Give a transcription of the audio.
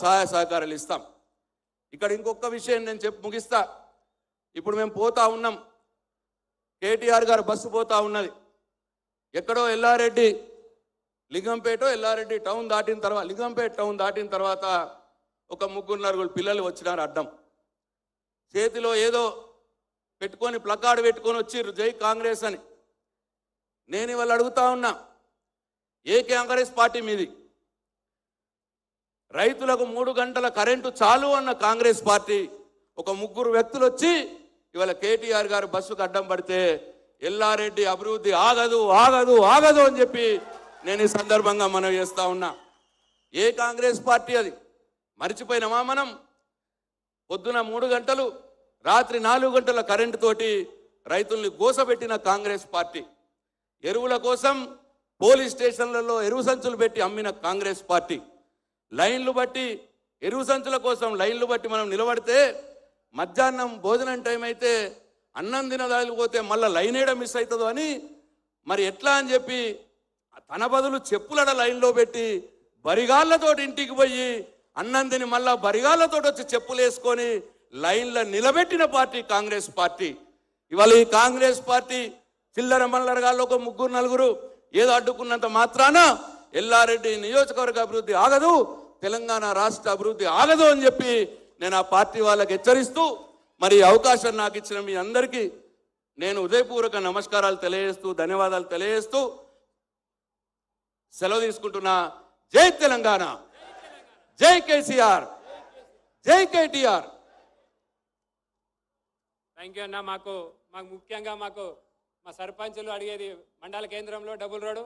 సహాయ సహకారాలు ఇస్తాం ఇక్కడ ఇంకొక విషయం నేను చెప్పి ముగిస్తా ఇప్పుడు మేము పోతా ఉన్నాం కేటీఆర్ గారు బస్సు పోతా ఉన్నది ఎక్కడో ఎల్లారెడ్డి లింగంపేట ఎల్లారెడ్డి టౌన్ దాటిన తర్వాత లింగంపేట టౌన్ దాటిన తర్వాత ఒక ముగ్గురు నలుగురు పిల్లలు వచ్చినారు అడ్డం చేతిలో ఏదో పెట్టుకొని ప్లకార్డు పెట్టుకొని వచ్చి జై కాంగ్రెస్ అని నేను ఇవాళ అడుగుతా ఉన్నా ఏ కాంగ్రెస్ పార్టీ మీది రైతులకు మూడు గంటల కరెంటు చాలు అన్న కాంగ్రెస్ పార్టీ ఒక ముగ్గురు వ్యక్తులు వచ్చి ఇవాళ కేటీఆర్ గారు బస్సుకు అడ్డం పడితే ఎల్లారెడ్డి అభివృద్ధి ఆగదు ఆగదు ఆగదు అని చెప్పి నేను ఈ సందర్భంగా మనం చేస్తా ఉన్నా ఏ కాంగ్రెస్ పార్టీ అది మర్చిపోయినామా మనం పొద్దున మూడు గంటలు రాత్రి నాలుగు గంటల కరెంటు తోటి రైతుల్ని గోసపెట్టిన కాంగ్రెస్ పార్టీ ఎరువుల కోసం పోలీస్ స్టేషన్లలో ఎరువు సంచులు పెట్టి అమ్మిన కాంగ్రెస్ పార్టీ లైన్లు బట్టి ఎరువు సంచుల కోసం లైన్లు బట్టి మనం నిలబడితే మధ్యాహ్నం భోజనం టైం అయితే అన్నం తినదాలిపోతే మళ్ళీ లైన్ వేయడం మిస్ అవుతుందో అని మరి ఎట్లా అని చెప్పి తన బదులు చెప్పులడ లైన్లో పెట్టి బరిగాళ్ళతోటి ఇంటికి పోయి అన్నం తిని మళ్ళా బరిగాళ్ళతో వచ్చి చెప్పులు వేసుకొని లైన్లో నిలబెట్టిన పార్టీ కాంగ్రెస్ పార్టీ ఇవాళ ఈ కాంగ్రెస్ పార్టీ చిల్లర మల్లరగాళ్ళు ఒక ముగ్గురు నలుగురు ఏదో అడ్డుకున్నంత మాత్రాన ఎల్లారెడ్డి నియోజకవర్గ అభివృద్ధి ఆగదు తెలంగాణ రాష్ట్ర అభివృద్ధి ఆగదు అని చెప్పి నేను ఆ పార్టీ వాళ్ళకి హెచ్చరిస్తూ మరి అవకాశం నాకు ఇచ్చిన మీ అందరికీ నేను ఉదయపూర్వక నమస్కారాలు తెలియజేస్తూ ధన్యవాదాలు తెలియజేస్తూ సెలవు తీసుకుంటున్నా జై తెలంగాణ జై కేసీఆర్ జై కేటీఆర్ థ్యాంక్ యూ అన్న మాకు మాకు ముఖ్యంగా మాకు మా సర్పంచులు అడిగేది మండల కేంద్రంలో డబుల్ రోడ్